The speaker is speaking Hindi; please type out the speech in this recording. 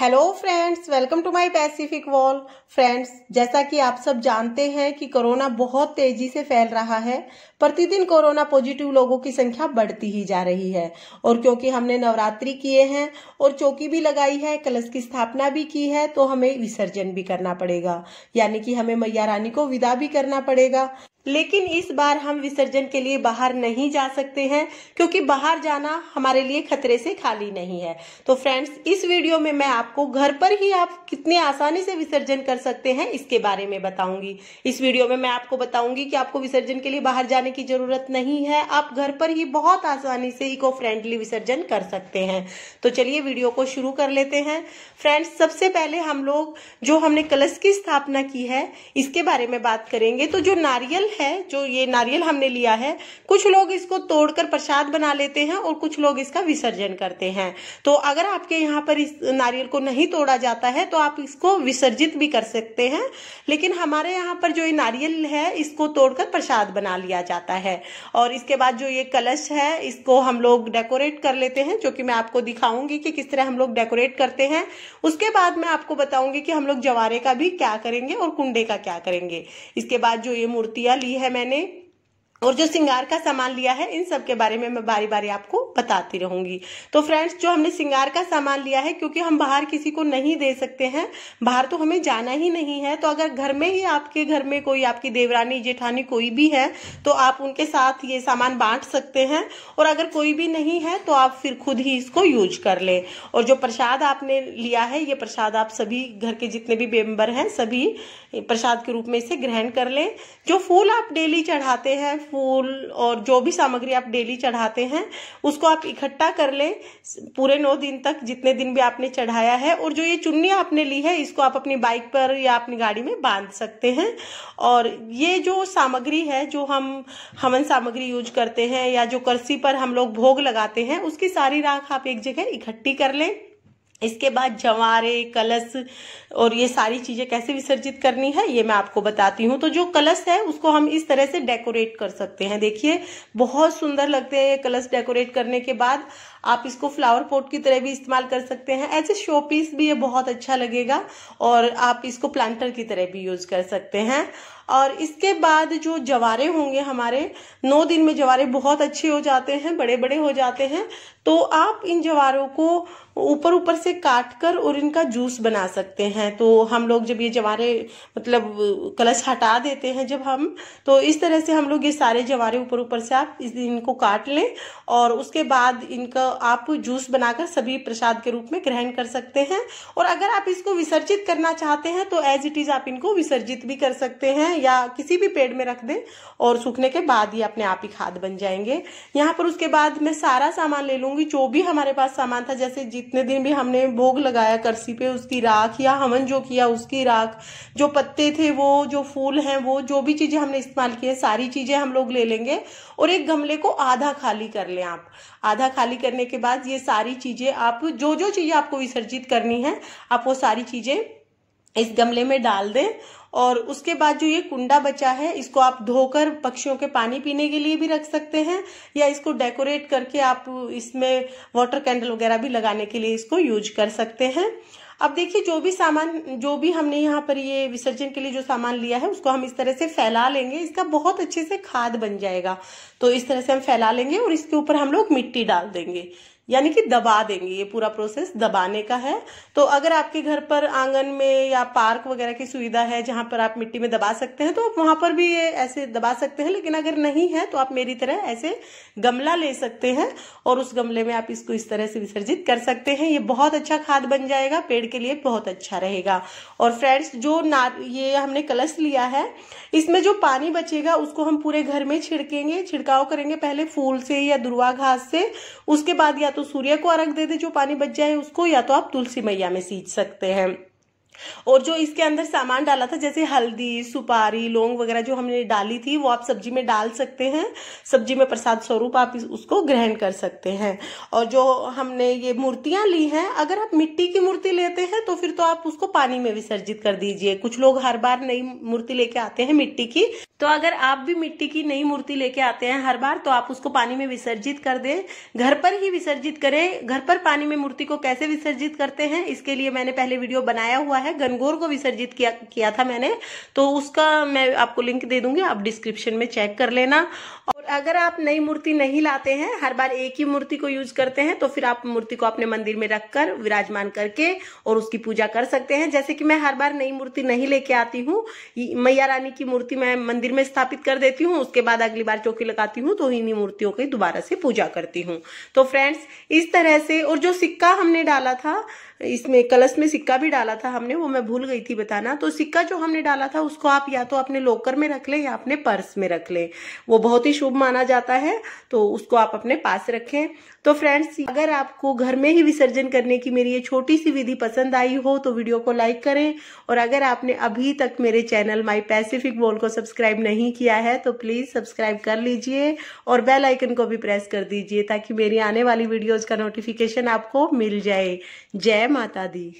hello friends welcome to my Pacific wall friends जैसा कि आप सब जानते हैं कि कोरोना बहुत तेजी से फैल रहा है प्रतिदिन कोरोना पॉजिटिव लोगों की संख्या बढ़ती ही जा रही है और क्योंकि हमने नवरात्रि किए हैं और चौकी भी लगाई है कलश की स्थापना भी की है तो हमें विसर्जन भी करना पड़ेगा यानी कि हमें मैया रानी को विदा भी करना पड़ेगा लेकिन इस बार हम विसर्जन के लिए बाहर नहीं जा सकते हैं क्योंकि बाहर जाना हमारे लिए खतरे से खाली नहीं है तो फ्रेंड्स इस वीडियो में मैं आपको घर पर ही आप कितने आसानी से विसर्जन कर सकते हैं इसके बारे में बताऊंगी इस वीडियो में मैं आपको बताऊंगी कि आपको विसर्जन के लिए बाहर जाने की जरूरत नहीं है आप घर पर ही बहुत आसानी से इको फ्रेंडली विसर्जन कर सकते हैं तो चलिए वीडियो को शुरू कर लेते हैं फ्रेंड्स सबसे पहले हम लोग जो हमने कलश की स्थापना की है इसके बारे में बात करेंगे तो जो नारियल है जो ये नारियल हमने लिया है कुछ लोग इसको तोड़कर प्रसाद बना लेते हैं और कुछ लोग इसका विसर्जन करते हैं तो अगर आपके यहाँ पर इस नारियल को नहीं तोड़ा जाता है तो आप इसको विसर्जित भी कर सकते हैं लेकिन हमारे यहाँ पर जो ये नारियल है इसको तोड़कर प्रसाद बना लिया जाता है और इसके बाद जो ये कलश है इसको हम लोग डेकोरेट कर लेते हैं जो कि मैं आपको दिखाऊंगी कि किस तरह हम लोग डेकोरेट करते हैं उसके बाद मैं आपको बताऊंगी कि हम लोग जवारे का भी क्या करेंगे और कुंडे का क्या करेंगे इसके बाद जो ये मूर्तियां ली है मैंने और जो सिंगार का सामान लिया है इन सब के बारे में मैं बारी बारी आपको बताती रहूंगी तो फ्रेंड्स जो हमने सिंगार का सामान लिया है क्योंकि हम बाहर किसी को नहीं दे सकते हैं बाहर तो हमें जाना ही नहीं है तो अगर घर में ही आपके घर में कोई आपकी देवरानी जेठानी कोई भी है तो आप उनके साथ ये सामान बांट सकते हैं और अगर कोई भी नहीं है तो आप फिर खुद ही इसको यूज कर लें और जो प्रसाद आपने लिया है ये प्रसाद आप सभी घर के जितने भी मेम्बर हैं सभी प्रसाद के रूप में इसे ग्रहण कर लें जो फूल आप डेली चढ़ाते हैं फूल और जो भी सामग्री आप डेली चढ़ाते हैं उसको आप इकट्ठा कर लें पूरे नौ दिन तक जितने दिन भी आपने चढ़ाया है और जो ये चुन्नी आपने ली है इसको आप अपनी बाइक पर या अपनी गाड़ी में बांध सकते हैं और ये जो सामग्री है जो हम हवन सामग्री यूज करते हैं या जो करसी पर हम लोग भोग लगाते हैं उसकी सारी राख आप एक जगह इकट्ठी कर लें इसके बाद जवारे कलश और ये सारी चीज़ें कैसे विसर्जित करनी है ये मैं आपको बताती हूँ तो जो कलश है उसको हम इस तरह से डेकोरेट कर सकते हैं देखिए बहुत सुंदर लगते हैं ये कलश डेकोरेट करने के बाद आप इसको फ्लावर पॉट की तरह भी इस्तेमाल कर सकते हैं ऐसे ए शो पीस भी ये बहुत अच्छा लगेगा और आप इसको प्लांटर की तरह भी यूज कर सकते हैं और इसके बाद जो जवारे होंगे हमारे नौ दिन में जवारे बहुत अच्छे हो जाते हैं बड़े बड़े हो जाते हैं तो आप इन जवारों को ऊपर ऊपर से काट कर और इनका जूस बना सकते हैं तो हम लोग जब ये जवारे मतलब कलश हटा देते हैं जब हम तो इस तरह से हम लोग ये सारे जवारे ऊपर ऊपर से आप इस इनको काट लें और उसके बाद इनका आप जूस बनाकर सभी प्रसाद के रूप में ग्रहण कर सकते हैं और अगर आप इसको विसर्जित करना चाहते हैं तो एज इट इज आप इनको विसर्जित भी कर सकते हैं है या किसी भी पेड़ में रख दें और सूखने के बाद ही अपने आप ही खाद बन जाएंगे यहाँ पर उसके बाद मैं सारा सामान ले लूंगी जो भी हमारे पास सामान था जैसे जितने दिन भी हमने भोग लगाया करसी पे उसकी राख या हवन जो किया उसकी राख जो पत्ते थे वो जो फूल हैं वो जो भी चीजें हमने इस्तेमाल किए सारी चीजें हम लोग ले लेंगे और एक गमले को आधा खाली कर लें आप आधा खाली करने के बाद ये सारी चीजें आप जो जो चीजें आपको विसर्जित करनी है आप वो सारी चीजें इस गमले में डाल दें और उसके बाद जो ये कुंडा बचा है इसको आप धोकर पक्षियों के पानी पीने के लिए भी रख सकते हैं या इसको डेकोरेट करके आप इसमें वाटर कैंडल वगैरह भी लगाने के लिए इसको यूज कर सकते हैं अब देखिए जो भी सामान जो भी हमने यहाँ पर ये विसर्जन के लिए जो सामान लिया है उसको हम इस तरह से फैला लेंगे इसका बहुत अच्छे से खाद बन जाएगा तो इस तरह से हम फैला लेंगे और इसके ऊपर हम लोग मिट्टी डाल देंगे यानी कि दबा देंगे ये पूरा प्रोसेस दबाने का है तो अगर आपके घर पर आंगन में या पार्क वगैरह की सुविधा है जहां पर आप मिट्टी में दबा सकते हैं तो आप वहां पर भी ये ऐसे दबा सकते हैं लेकिन अगर नहीं है तो आप मेरी तरह ऐसे गमला ले सकते हैं और उस गमले में आप इसको इस तरह से विसर्जित कर सकते हैं ये बहुत अच्छा खाद बन जाएगा पेड़ के लिए बहुत अच्छा रहेगा और फ्रेंड्स जो ना ये हमने कलश लिया है इसमें जो पानी बचेगा उसको हम पूरे घर में छिड़केंगे छिड़काव करेंगे पहले फूल से या दुर्वा घास से उसके बाद या तो सूर्य को अर्घ दे दे जो पानी बच जाए उसको या तो आप तुलसी मैया में सींच सकते हैं और जो इसके अंदर सामान डाला था जैसे हल्दी सुपारी लौंग वगैरह जो हमने डाली थी वो आप सब्जी में डाल सकते हैं सब्जी में प्रसाद स्वरूप आप उसको ग्रहण कर सकते हैं और जो हमने ये मूर्तियां ली हैं अगर आप मिट्टी की मूर्ति लेते हैं तो फिर तो आप उसको पानी में विसर्जित कर दीजिए कुछ लोग हर बार नई मूर्ति लेके आते हैं मिट्टी की तो अगर आप भी मिट्टी की नई मूर्ति लेके आते हैं हर बार तो आप उसको पानी में विसर्जित कर दें घर पर ही विसर्जित करें घर पर पानी में मूर्ति को कैसे विसर्जित करते हैं इसके लिए मैंने पहले वीडियो बनाया हुआ है गनगोर को विसर्जित किया किया था मैंने तो उसका मैं आपको लिंक दे दूंगी आप डिस्क्रिप्शन में चेक कर लेना और अगर आप नई मूर्ति नहीं लाते हैं हर बार एक ही मूर्ति को यूज करते हैं तो फिर आप मूर्ति को अपने मंदिर में रखकर विराजमान करके और उसकी पूजा कर सकते हैं जैसे कि मैं हर बार नई मूर्ति नहीं लेके आती हूँ मैया रानी की मूर्ति मैं मंदिर में स्थापित कर देती हूँ उसके बाद अगली बार चौकी लगाती हूँ तो इन्हीं मूर्तियों की दोबारा से पूजा करती हूँ तो फ्रेंड्स इस तरह से और जो सिक्का हमने डाला था इसमें कलश में सिक्का भी डाला था हमने वो मैं भूल गई थी बताना तो सिक्का जो हमने डाला था उसको आप या तो अपने लोकर में रख लें या अपने पर्स में रख लें वो बहुत ही शुभ माना जाता है तो उसको आप अपने पास रखें तो फ्रेंड्स अगर आपको घर में ही विसर्जन करने की मेरी ये छोटी सी विधि पसंद आई हो तो वीडियो को लाइक करें और अगर आपने अभी तक मेरे चैनल माई पैसिफिक बोल को सब्सक्राइब नहीं किया है तो प्लीज सब्सक्राइब कर लीजिए और बेल आइकन को भी प्रेस कर दीजिए ताकि मेरी आने वाली वीडियोज का नोटिफिकेशन आपको मिल जाए जय माता दी